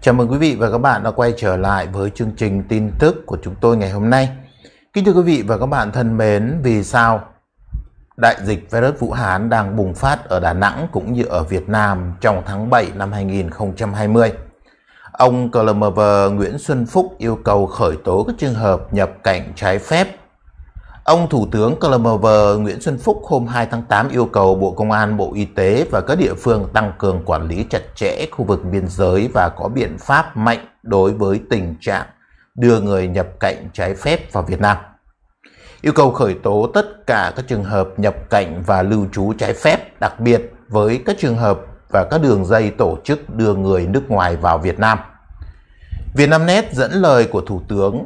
Chào mừng quý vị và các bạn đã quay trở lại với chương trình tin tức của chúng tôi ngày hôm nay. Kính thưa quý vị và các bạn thân mến, vì sao đại dịch virus Vũ Hán đang bùng phát ở Đà Nẵng cũng như ở Việt Nam trong tháng 7 năm 2020? Ông CLMV Nguyễn Xuân Phúc yêu cầu khởi tố các trường hợp nhập cảnh trái phép Ông Thủ tướng CLMV Nguyễn Xuân Phúc hôm 2 tháng 8 yêu cầu Bộ Công an, Bộ Y tế và các địa phương tăng cường quản lý chặt chẽ khu vực biên giới và có biện pháp mạnh đối với tình trạng đưa người nhập cảnh trái phép vào Việt Nam. Yêu cầu khởi tố tất cả các trường hợp nhập cảnh và lưu trú trái phép, đặc biệt với các trường hợp và các đường dây tổ chức đưa người nước ngoài vào Việt Nam. Vietnamnet dẫn lời của Thủ tướng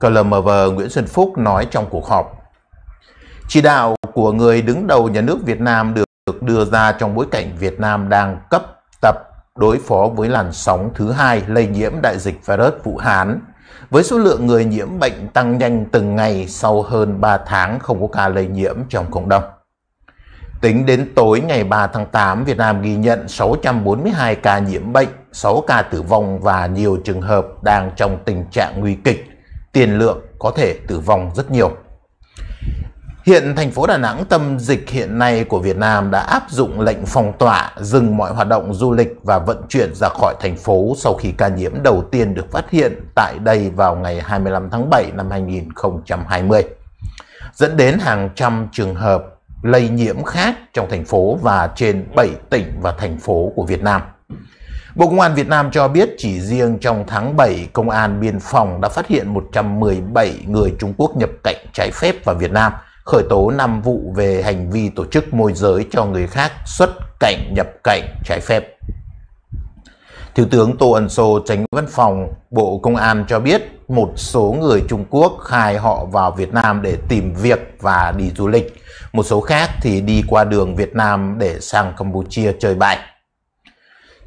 CLMV Nguyễn Xuân Phúc nói trong cuộc họp chỉ đạo của người đứng đầu nhà nước Việt Nam được, đưa ra trong bối cảnh Việt Nam đang cấp tập đối phó với làn sóng thứ hai lây nhiễm đại dịch virus Vũ Hán. Với số lượng người nhiễm bệnh tăng nhanh từng ngày sau hơn 3 tháng không có ca lây nhiễm trong cộng đồng. Tính đến tối ngày 3 tháng 8, Việt Nam ghi nhận 642 ca nhiễm bệnh, 6 ca tử vong và nhiều trường hợp đang trong tình trạng nguy kịch, tiền lượng có thể tử vong rất nhiều. Hiện thành phố Đà Nẵng tâm dịch hiện nay của Việt Nam đã áp dụng lệnh phong tỏa, dừng mọi hoạt động du lịch và vận chuyển ra khỏi thành phố sau khi ca nhiễm đầu tiên được phát hiện tại đây vào ngày 25 tháng 7 năm 2020, dẫn đến hàng trăm trường hợp lây nhiễm khác trong thành phố và trên 7 tỉnh và thành phố của Việt Nam. Bộ Công an Việt Nam cho biết chỉ riêng trong tháng 7, Công an Biên phòng đã phát hiện 117 người Trung Quốc nhập cảnh trái phép vào Việt Nam – khởi tố 5 vụ về hành vi tổ chức môi giới cho người khác xuất cảnh nhập cảnh trái phép. Thiếu tướng Tô Ân Sô, tránh văn phòng Bộ Công an cho biết một số người Trung Quốc khai họ vào Việt Nam để tìm việc và đi du lịch. Một số khác thì đi qua đường Việt Nam để sang Campuchia chơi bại.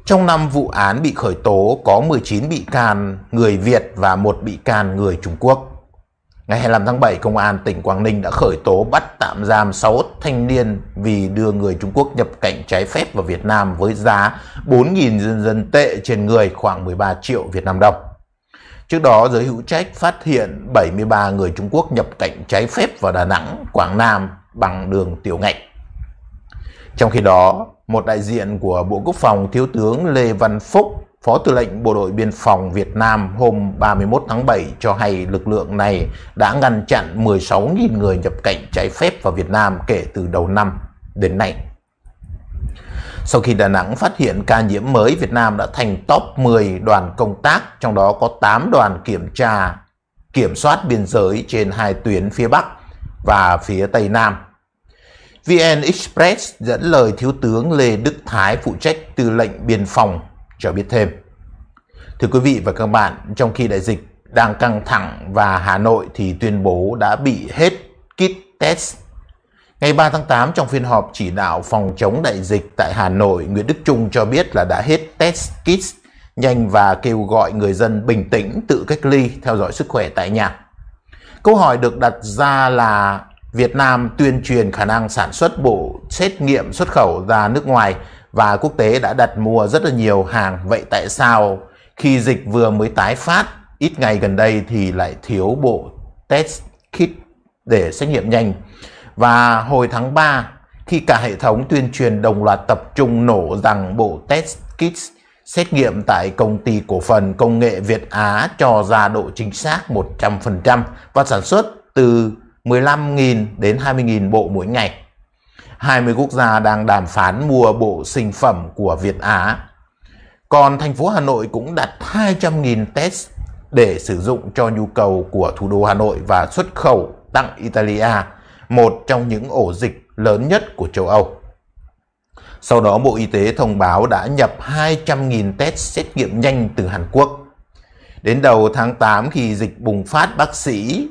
Trong năm vụ án bị khởi tố có 19 bị can người Việt và một bị can người Trung Quốc. Ngày 25 tháng 7, Công an tỉnh Quảng Ninh đã khởi tố bắt tạm giam 6 thanh niên vì đưa người Trung Quốc nhập cảnh trái phép vào Việt Nam với giá 4.000 dân dân tệ trên người khoảng 13 triệu Việt Nam đồng. Trước đó, giới hữu trách phát hiện 73 người Trung Quốc nhập cảnh trái phép vào Đà Nẵng, Quảng Nam bằng đường tiểu ngạch. Trong khi đó, một đại diện của Bộ Quốc phòng Thiếu tướng Lê Văn Phúc Phó Tư lệnh Bộ đội Biên phòng Việt Nam hôm 31 tháng 7 cho hay lực lượng này đã ngăn chặn 16.000 người nhập cảnh trái phép vào Việt Nam kể từ đầu năm đến nay. Sau khi Đà Nẵng phát hiện ca nhiễm mới, Việt Nam đã thành top 10 đoàn công tác, trong đó có 8 đoàn kiểm tra, kiểm soát biên giới trên hai tuyến phía Bắc và phía Tây Nam. VN Express dẫn lời Thiếu tướng Lê Đức Thái phụ trách tư lệnh biên phòng cho biết thêm. Thưa quý vị và các bạn, trong khi đại dịch đang căng thẳng và Hà Nội thì tuyên bố đã bị hết kit test. Ngày 3 tháng 8 trong phiên họp chỉ đạo phòng chống đại dịch tại Hà Nội, Nguyễn Đức Trung cho biết là đã hết test kit nhanh và kêu gọi người dân bình tĩnh tự cách ly theo dõi sức khỏe tại nhà. Câu hỏi được đặt ra là Việt Nam tuyên truyền khả năng sản xuất bộ xét nghiệm xuất khẩu ra nước ngoài và quốc tế đã đặt mua rất là nhiều hàng. Vậy tại sao khi dịch vừa mới tái phát ít ngày gần đây thì lại thiếu bộ test kit để xét nghiệm nhanh? Và hồi tháng 3 khi cả hệ thống tuyên truyền đồng loạt tập trung nổ rằng bộ test kit xét nghiệm tại công ty cổ phần công nghệ Việt Á cho ra độ chính xác 100% và sản xuất từ 15.000 đến 20.000 bộ mỗi ngày. 20 quốc gia đang đàm phán mua bộ sinh phẩm của Việt Á. Còn thành phố Hà Nội cũng đặt 200.000 test để sử dụng cho nhu cầu của thủ đô Hà Nội và xuất khẩu tặng Italia, một trong những ổ dịch lớn nhất của châu Âu. Sau đó Bộ Y tế thông báo đã nhập 200.000 test xét nghiệm nhanh từ Hàn Quốc. Đến đầu tháng 8 khi dịch bùng phát, bác sĩ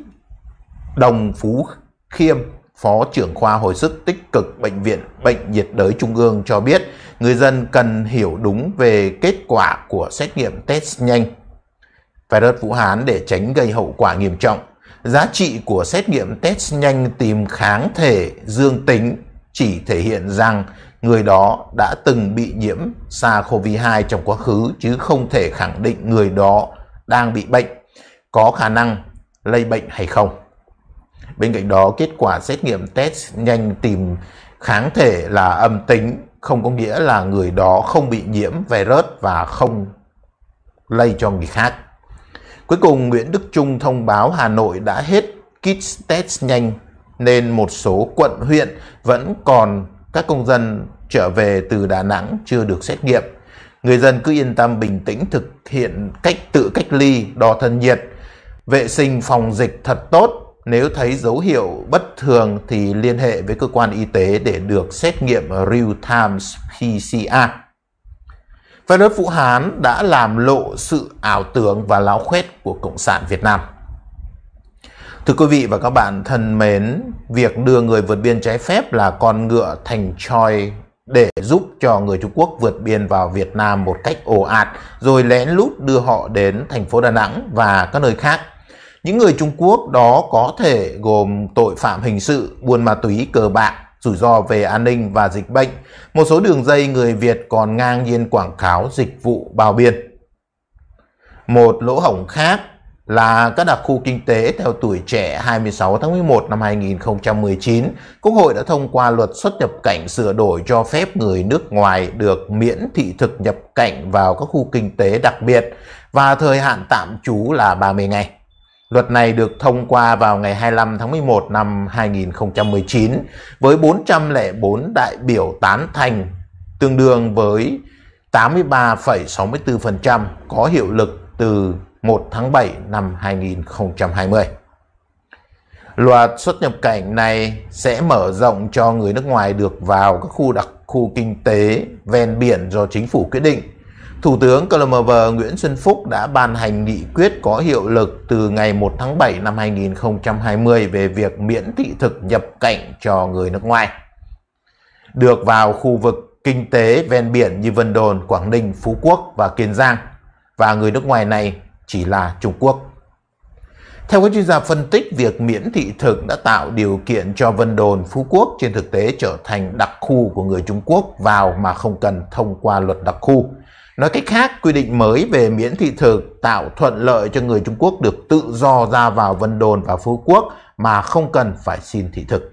Đồng Phú Khiêm Phó trưởng khoa hồi sức tích cực Bệnh viện Bệnh nhiệt đới Trung ương cho biết người dân cần hiểu đúng về kết quả của xét nghiệm test nhanh virus Vũ Hán để tránh gây hậu quả nghiêm trọng. Giá trị của xét nghiệm test nhanh tìm kháng thể dương tính chỉ thể hiện rằng người đó đã từng bị nhiễm SARS-CoV-2 trong quá khứ chứ không thể khẳng định người đó đang bị bệnh, có khả năng lây bệnh hay không. Bên cạnh đó, kết quả xét nghiệm test nhanh tìm kháng thể là âm tính không có nghĩa là người đó không bị nhiễm virus và không lây cho người khác. Cuối cùng, Nguyễn Đức Trung thông báo Hà Nội đã hết kit test nhanh nên một số quận huyện vẫn còn các công dân trở về từ Đà Nẵng chưa được xét nghiệm. Người dân cứ yên tâm bình tĩnh thực hiện cách tự cách ly, đo thân nhiệt, vệ sinh phòng dịch thật tốt nếu thấy dấu hiệu bất thường thì liên hệ với cơ quan y tế để được xét nghiệm real-time PCR. Virus Vũ Hán đã làm lộ sự ảo tưởng và láo khuyết của Cộng sản Việt Nam. Thưa quý vị và các bạn thân mến, việc đưa người vượt biên trái phép là con ngựa thành tròi để giúp cho người Trung Quốc vượt biên vào Việt Nam một cách ồ ạt, rồi lén lút đưa họ đến thành phố Đà Nẵng và các nơi khác những người Trung Quốc đó có thể gồm tội phạm hình sự, buôn ma túy, cờ bạc, rủi ro về an ninh và dịch bệnh. Một số đường dây người Việt còn ngang nhiên quảng cáo dịch vụ bao biên. Một lỗ hổng khác là các đặc khu kinh tế theo tuổi trẻ 26 tháng 11 năm 2019, Quốc hội đã thông qua luật xuất nhập cảnh sửa đổi cho phép người nước ngoài được miễn thị thực nhập cảnh vào các khu kinh tế đặc biệt và thời hạn tạm trú là 30 ngày. Luật này được thông qua vào ngày 25 tháng 11 năm 2019 với 404 đại biểu tán thành tương đương với 83,64% có hiệu lực từ 1 tháng 7 năm 2020. Luật xuất nhập cảnh này sẽ mở rộng cho người nước ngoài được vào các khu đặc khu kinh tế ven biển do chính phủ quyết định Thủ tướng CLMV Nguyễn Xuân Phúc đã ban hành nghị quyết có hiệu lực từ ngày 1 tháng 7 năm 2020 về việc miễn thị thực nhập cảnh cho người nước ngoài. Được vào khu vực kinh tế ven biển như Vân Đồn, Quảng Ninh, Phú Quốc và Kiên Giang và người nước ngoài này chỉ là Trung Quốc. Theo các chuyên gia phân tích, việc miễn thị thực đã tạo điều kiện cho Vân Đồn, Phú Quốc trên thực tế trở thành đặc khu của người Trung Quốc vào mà không cần thông qua luật đặc khu Nói cách khác, quy định mới về miễn thị thực tạo thuận lợi cho người Trung Quốc được tự do ra vào Vân Đồn và Phú Quốc mà không cần phải xin thị thực.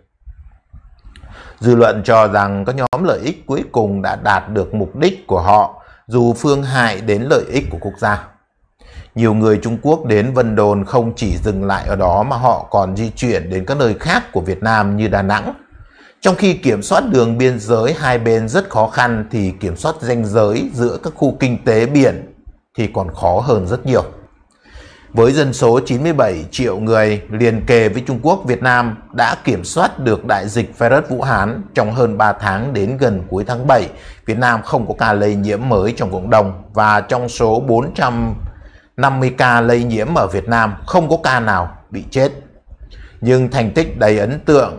Dư luận cho rằng các nhóm lợi ích cuối cùng đã đạt được mục đích của họ dù phương hại đến lợi ích của quốc gia. Nhiều người Trung Quốc đến Vân Đồn không chỉ dừng lại ở đó mà họ còn di chuyển đến các nơi khác của Việt Nam như Đà Nẵng, trong khi kiểm soát đường biên giới hai bên rất khó khăn thì kiểm soát ranh giới giữa các khu kinh tế biển thì còn khó hơn rất nhiều. Với dân số 97 triệu người liền kề với Trung Quốc, Việt Nam đã kiểm soát được đại dịch virus Vũ Hán trong hơn 3 tháng đến gần cuối tháng 7. Việt Nam không có ca lây nhiễm mới trong cộng đồng và trong số 450 ca lây nhiễm ở Việt Nam không có ca nào bị chết. Nhưng thành tích đầy ấn tượng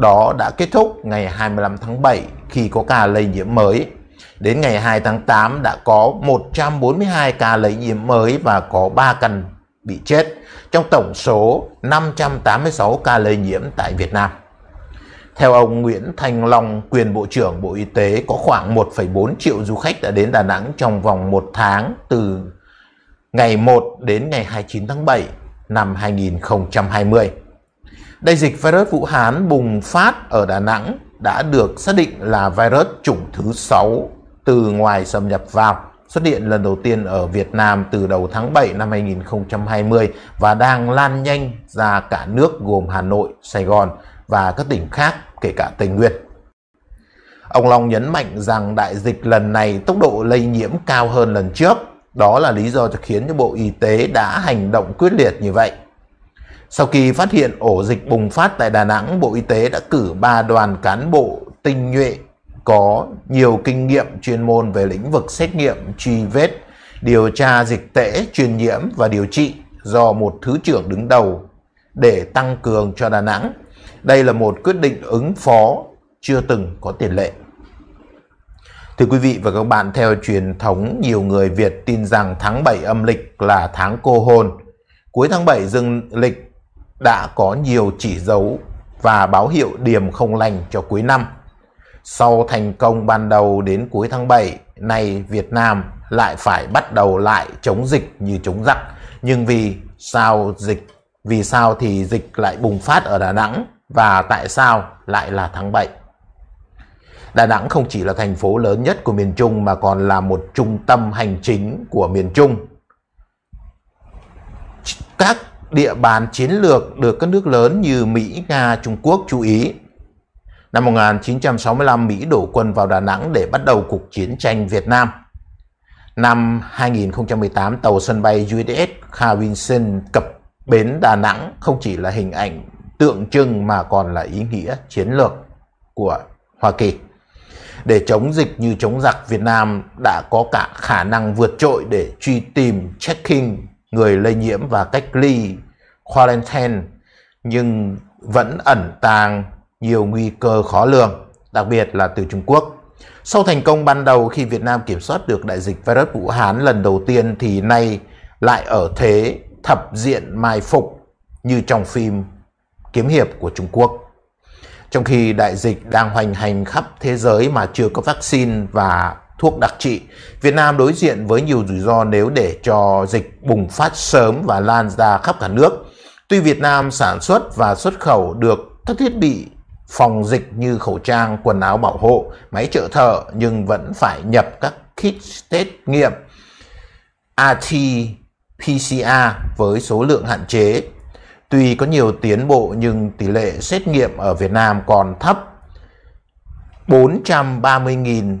đó đã kết thúc ngày 25 tháng 7 khi có ca lây nhiễm mới. Đến ngày 2 tháng 8 đã có 142 ca lây nhiễm mới và có 3 căn bị chết, trong tổng số 586 ca lây nhiễm tại Việt Nam. Theo ông Nguyễn Thành Long, quyền Bộ trưởng Bộ Y tế, có khoảng 1,4 triệu du khách đã đến Đà Nẵng trong vòng một tháng từ ngày 1 đến ngày 29 tháng 7 năm 2020. Đại dịch virus Vũ Hán bùng phát ở Đà Nẵng đã được xác định là virus chủng thứ 6 từ ngoài xâm nhập vào, xuất hiện lần đầu tiên ở Việt Nam từ đầu tháng 7 năm 2020 và đang lan nhanh ra cả nước gồm Hà Nội, Sài Gòn và các tỉnh khác, kể cả Tây Nguyên. Ông Long nhấn mạnh rằng đại dịch lần này tốc độ lây nhiễm cao hơn lần trước. Đó là lý do cho khiến cho Bộ Y tế đã hành động quyết liệt như vậy. Sau khi phát hiện ổ dịch bùng phát tại Đà Nẵng, Bộ Y tế đã cử 3 đoàn cán bộ tinh nhuệ có nhiều kinh nghiệm chuyên môn về lĩnh vực xét nghiệm, truy vết, điều tra dịch tễ, truyền nhiễm và điều trị do một thứ trưởng đứng đầu để tăng cường cho Đà Nẵng. Đây là một quyết định ứng phó chưa từng có tiền lệ. Thưa quý vị và các bạn, theo truyền thống, nhiều người Việt tin rằng tháng 7 âm lịch là tháng cô hồn. Cuối tháng 7 dương lịch đã có nhiều chỉ dấu và báo hiệu điểm không lành cho cuối năm. Sau thành công ban đầu đến cuối tháng 7, nay Việt Nam lại phải bắt đầu lại chống dịch như chống giặc. Nhưng vì sao dịch vì sao thì dịch lại bùng phát ở Đà Nẵng và tại sao lại là tháng 7? Đà Nẵng không chỉ là thành phố lớn nhất của miền Trung mà còn là một trung tâm hành chính của miền Trung. Các địa bàn chiến lược được các nước lớn như Mỹ, Nga, Trung Quốc chú ý. Năm 1965, Mỹ đổ quân vào Đà Nẵng để bắt đầu cuộc chiến tranh Việt Nam. Năm 2018, tàu sân bay USS Carvinson cập bến Đà Nẵng không chỉ là hình ảnh tượng trưng mà còn là ý nghĩa chiến lược của Hoa Kỳ. Để chống dịch như chống giặc, Việt Nam đã có cả khả năng vượt trội để truy tìm, checking người lây nhiễm và cách ly quarantine nhưng vẫn ẩn tàng nhiều nguy cơ khó lường, đặc biệt là từ Trung Quốc. Sau thành công ban đầu khi Việt Nam kiểm soát được đại dịch virus Vũ Hán lần đầu tiên thì nay lại ở thế thập diện mai phục như trong phim Kiếm hiệp của Trung Quốc. Trong khi đại dịch đang hoành hành khắp thế giới mà chưa có vaccine và thuốc đặc trị. Việt Nam đối diện với nhiều rủi ro nếu để cho dịch bùng phát sớm và lan ra khắp cả nước. Tuy Việt Nam sản xuất và xuất khẩu được các thiết bị phòng dịch như khẩu trang, quần áo bảo hộ, máy trợ thở nhưng vẫn phải nhập các kit test nghiệm RT-PCR với số lượng hạn chế. Tuy có nhiều tiến bộ nhưng tỷ lệ xét nghiệm ở Việt Nam còn thấp 430.000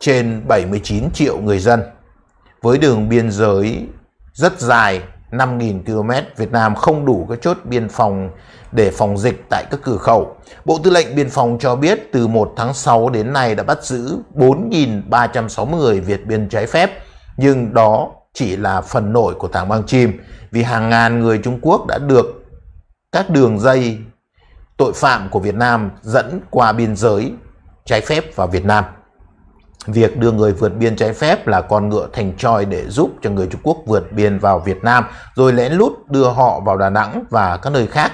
trên 79 triệu người dân. Với đường biên giới rất dài 5.000 km, Việt Nam không đủ các chốt biên phòng để phòng dịch tại các cửa khẩu. Bộ Tư lệnh Biên phòng cho biết từ 1 tháng 6 đến nay đã bắt giữ 4.360 người Việt biên trái phép, nhưng đó chỉ là phần nổi của tảng băng chìm vì hàng ngàn người Trung Quốc đã được các đường dây tội phạm của Việt Nam dẫn qua biên giới trái phép vào Việt Nam. Việc đưa người vượt biên trái phép là con ngựa thành tròi để giúp cho người Trung Quốc vượt biên vào Việt Nam rồi lén lút đưa họ vào Đà Nẵng và các nơi khác.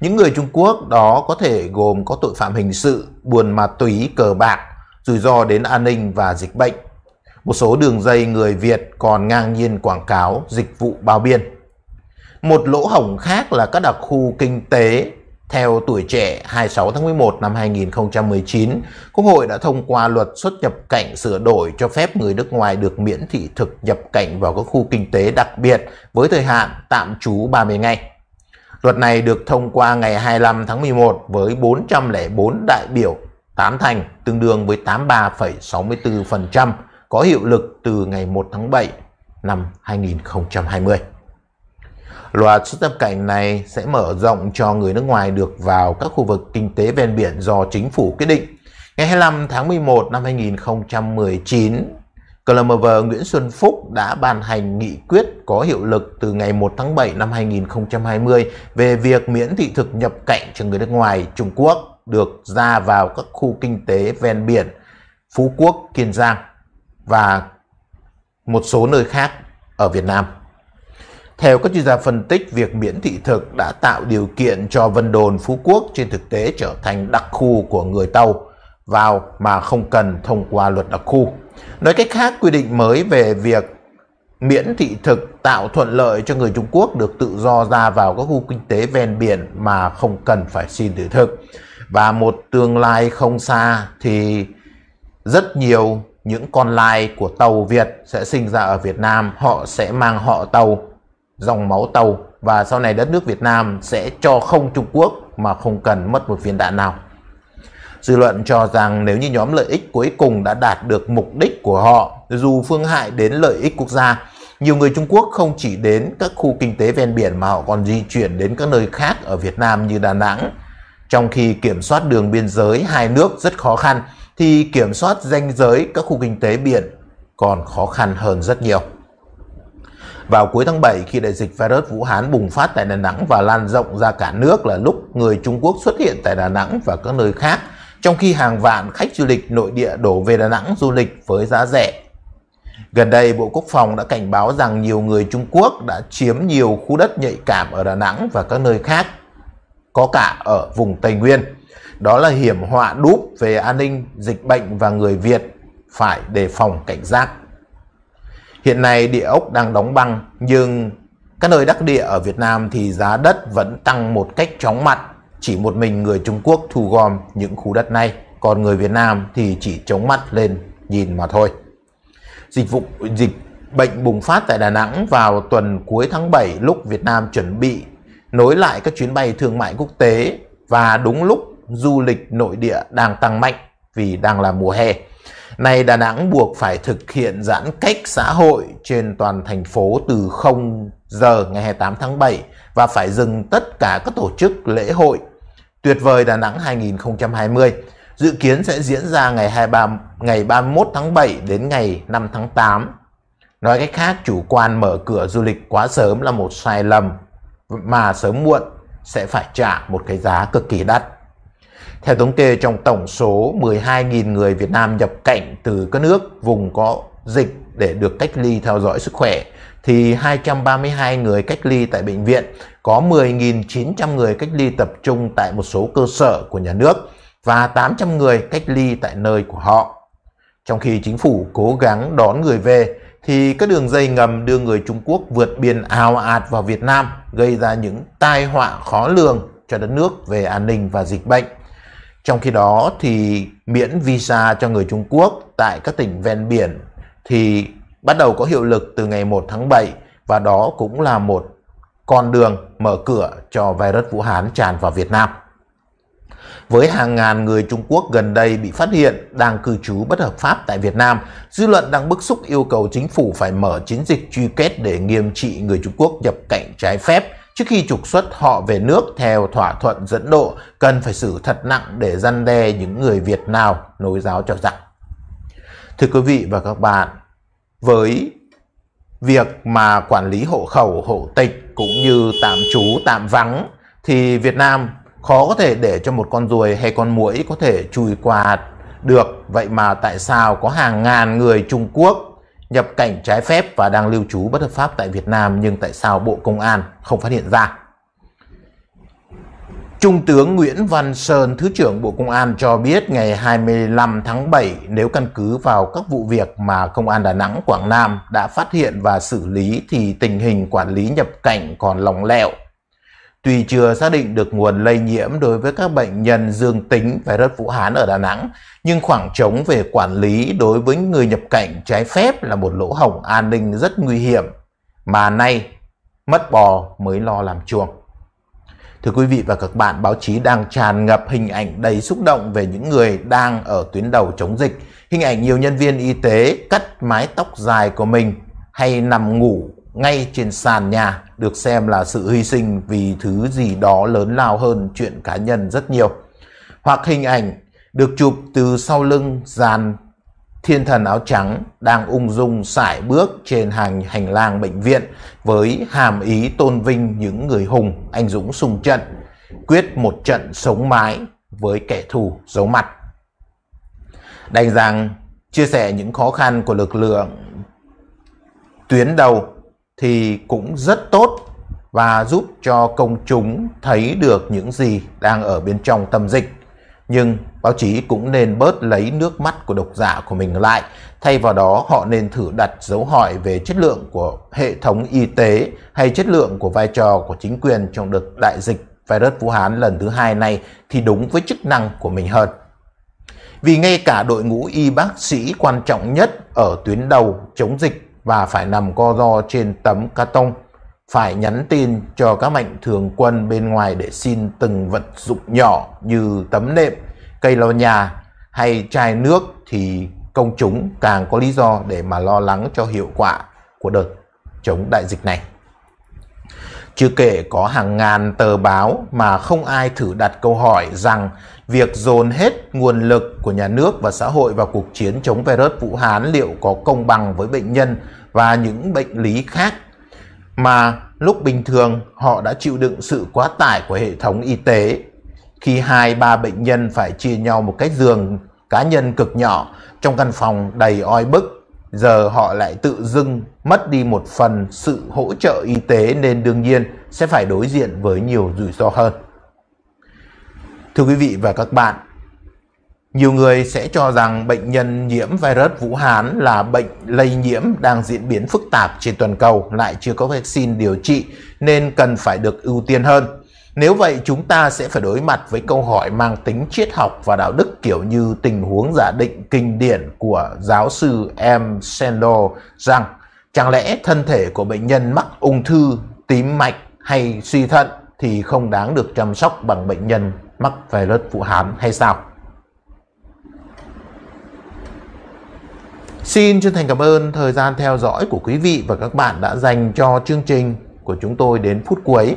Những người Trung Quốc đó có thể gồm có tội phạm hình sự, buôn ma túy, cờ bạc, rủi ro đến an ninh và dịch bệnh. Một số đường dây người Việt còn ngang nhiên quảng cáo dịch vụ bao biên. Một lỗ hổng khác là các đặc khu kinh tế theo tuổi trẻ 26 tháng 11 năm 2019, Quốc hội đã thông qua luật xuất nhập cảnh sửa đổi cho phép người nước ngoài được miễn thị thực nhập cảnh vào các khu kinh tế đặc biệt với thời hạn tạm trú 30 ngày. Luật này được thông qua ngày 25 tháng 11 với 404 đại biểu tán thành tương đương với 83,64% có hiệu lực từ ngày 1 tháng 7 năm 2020. Loạt xuất nhập cảnh này sẽ mở rộng cho người nước ngoài được vào các khu vực kinh tế ven biển do chính phủ quyết định. Ngày 25 tháng 11 năm 2019, CLMV Nguyễn Xuân Phúc đã ban hành nghị quyết có hiệu lực từ ngày 1 tháng 7 năm 2020 về việc miễn thị thực nhập cảnh cho người nước ngoài Trung Quốc được ra vào các khu kinh tế ven biển Phú Quốc, Kiên Giang và một số nơi khác ở Việt Nam. Theo các chuyên gia phân tích, việc miễn thị thực đã tạo điều kiện cho Vân Đồn, Phú Quốc trên thực tế trở thành đặc khu của người Tàu vào mà không cần thông qua luật đặc khu. Nói cách khác, quy định mới về việc miễn thị thực tạo thuận lợi cho người Trung Quốc được tự do ra vào các khu kinh tế ven biển mà không cần phải xin thị thực. Và một tương lai không xa thì rất nhiều những con lai của tàu Việt sẽ sinh ra ở Việt Nam, họ sẽ mang họ tàu dòng máu tàu và sau này đất nước Việt Nam sẽ cho không Trung Quốc mà không cần mất một viên đạn nào. Dư luận cho rằng nếu như nhóm lợi ích cuối cùng đã đạt được mục đích của họ, dù phương hại đến lợi ích quốc gia, nhiều người Trung Quốc không chỉ đến các khu kinh tế ven biển mà họ còn di chuyển đến các nơi khác ở Việt Nam như Đà Nẵng. Trong khi kiểm soát đường biên giới hai nước rất khó khăn, thì kiểm soát danh giới các khu kinh tế biển còn khó khăn hơn rất nhiều. Vào cuối tháng 7 khi đại dịch virus Vũ Hán bùng phát tại Đà Nẵng và lan rộng ra cả nước là lúc người Trung Quốc xuất hiện tại Đà Nẵng và các nơi khác, trong khi hàng vạn khách du lịch nội địa đổ về Đà Nẵng du lịch với giá rẻ. Gần đây, Bộ Quốc phòng đã cảnh báo rằng nhiều người Trung Quốc đã chiếm nhiều khu đất nhạy cảm ở Đà Nẵng và các nơi khác, có cả ở vùng Tây Nguyên. Đó là hiểm họa đúp về an ninh, dịch bệnh và người Việt phải đề phòng cảnh giác. Hiện nay địa ốc đang đóng băng nhưng các nơi đắc địa ở Việt Nam thì giá đất vẫn tăng một cách chóng mặt. Chỉ một mình người Trung Quốc thu gom những khu đất này, còn người Việt Nam thì chỉ chống mắt lên nhìn mà thôi. Dịch vụ dịch bệnh bùng phát tại Đà Nẵng vào tuần cuối tháng 7 lúc Việt Nam chuẩn bị nối lại các chuyến bay thương mại quốc tế và đúng lúc du lịch nội địa đang tăng mạnh vì đang là mùa hè này Đà Nẵng buộc phải thực hiện giãn cách xã hội trên toàn thành phố từ 0 giờ ngày 28 tháng 7 và phải dừng tất cả các tổ chức lễ hội. Tuyệt vời Đà Nẵng 2020 dự kiến sẽ diễn ra ngày 23 ngày 31 tháng 7 đến ngày 5 tháng 8. Nói cách khác, chủ quan mở cửa du lịch quá sớm là một sai lầm mà sớm muộn sẽ phải trả một cái giá cực kỳ đắt. Theo thống kê trong tổng số 12.000 người Việt Nam nhập cảnh từ các nước vùng có dịch để được cách ly theo dõi sức khỏe thì 232 người cách ly tại bệnh viện, có 10.900 người cách ly tập trung tại một số cơ sở của nhà nước và 800 người cách ly tại nơi của họ. Trong khi chính phủ cố gắng đón người về thì các đường dây ngầm đưa người Trung Quốc vượt biên ào ạt vào Việt Nam gây ra những tai họa khó lường cho đất nước về an ninh và dịch bệnh. Trong khi đó thì miễn visa cho người Trung Quốc tại các tỉnh ven biển thì bắt đầu có hiệu lực từ ngày 1 tháng 7 và đó cũng là một con đường mở cửa cho virus Vũ Hán tràn vào Việt Nam. Với hàng ngàn người Trung Quốc gần đây bị phát hiện đang cư trú bất hợp pháp tại Việt Nam, dư luận đang bức xúc yêu cầu chính phủ phải mở chiến dịch truy kết để nghiêm trị người Trung Quốc nhập cảnh trái phép Trước khi trục xuất họ về nước theo thỏa thuận dẫn độ, cần phải xử thật nặng để răn đe những người Việt nào nối giáo cho giặc. Thưa quý vị và các bạn, với việc mà quản lý hộ khẩu, hộ tịch cũng như tạm trú, tạm vắng thì Việt Nam khó có thể để cho một con ruồi hay con muỗi có thể chui qua được. Vậy mà tại sao có hàng ngàn người Trung Quốc nhập cảnh trái phép và đang lưu trú bất hợp pháp tại Việt Nam nhưng tại sao Bộ Công an không phát hiện ra? Trung tướng Nguyễn Văn Sơn, Thứ trưởng Bộ Công an cho biết ngày 25 tháng 7 nếu căn cứ vào các vụ việc mà Công an Đà Nẵng, Quảng Nam đã phát hiện và xử lý thì tình hình quản lý nhập cảnh còn lòng lẻo, Tuy chưa xác định được nguồn lây nhiễm đối với các bệnh nhân dương tính virus Vũ Hán ở Đà Nẵng, nhưng khoảng trống về quản lý đối với người nhập cảnh trái phép là một lỗ hổng an ninh rất nguy hiểm, mà nay mất bò mới lo làm chuồng. Thưa quý vị và các bạn, báo chí đang tràn ngập hình ảnh đầy xúc động về những người đang ở tuyến đầu chống dịch. Hình ảnh nhiều nhân viên y tế cắt mái tóc dài của mình hay nằm ngủ ngay trên sàn nhà được xem là sự hy sinh vì thứ gì đó lớn lao hơn chuyện cá nhân rất nhiều. Hoặc hình ảnh được chụp từ sau lưng dàn thiên thần áo trắng đang ung dung sải bước trên hàng hành lang bệnh viện với hàm ý tôn vinh những người hùng anh dũng sung trận, quyết một trận sống mái với kẻ thù giấu mặt. Đành rằng chia sẻ những khó khăn của lực lượng tuyến đầu thì cũng rất tốt và giúp cho công chúng thấy được những gì đang ở bên trong tâm dịch. Nhưng báo chí cũng nên bớt lấy nước mắt của độc giả của mình lại, thay vào đó họ nên thử đặt dấu hỏi về chất lượng của hệ thống y tế hay chất lượng của vai trò của chính quyền trong đợt đại dịch virus Vũ Hán lần thứ hai này thì đúng với chức năng của mình hơn. Vì ngay cả đội ngũ y bác sĩ quan trọng nhất ở tuyến đầu chống dịch và phải nằm co ro trên tấm ca tông, phải nhắn tin cho các mạnh thường quân bên ngoài để xin từng vật dụng nhỏ như tấm nệm, cây lau nhà hay chai nước thì công chúng càng có lý do để mà lo lắng cho hiệu quả của đợt chống đại dịch này. Chưa kể có hàng ngàn tờ báo mà không ai thử đặt câu hỏi rằng việc dồn hết nguồn lực của nhà nước và xã hội vào cuộc chiến chống virus Vũ Hán liệu có công bằng với bệnh nhân và những bệnh lý khác mà lúc bình thường họ đã chịu đựng sự quá tải của hệ thống y tế. Khi hai ba bệnh nhân phải chia nhau một cái giường cá nhân cực nhỏ trong căn phòng đầy oi bức giờ họ lại tự dưng mất đi một phần sự hỗ trợ y tế nên đương nhiên sẽ phải đối diện với nhiều rủi ro hơn. Thưa quý vị và các bạn, nhiều người sẽ cho rằng bệnh nhân nhiễm virus Vũ Hán là bệnh lây nhiễm đang diễn biến phức tạp trên toàn cầu lại chưa có vaccine điều trị nên cần phải được ưu tiên hơn. Nếu vậy chúng ta sẽ phải đối mặt với câu hỏi mang tính triết học và đạo đức kiểu như tình huống giả định kinh điển của giáo sư M. Sandor rằng chẳng lẽ thân thể của bệnh nhân mắc ung thư, tím mạch hay suy thận thì không đáng được chăm sóc bằng bệnh nhân mắc virus Vũ Hán hay sao? Xin chân thành cảm ơn thời gian theo dõi của quý vị và các bạn đã dành cho chương trình của chúng tôi đến phút cuối.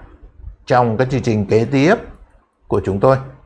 trong các chương trình kế tiếp của chúng tôi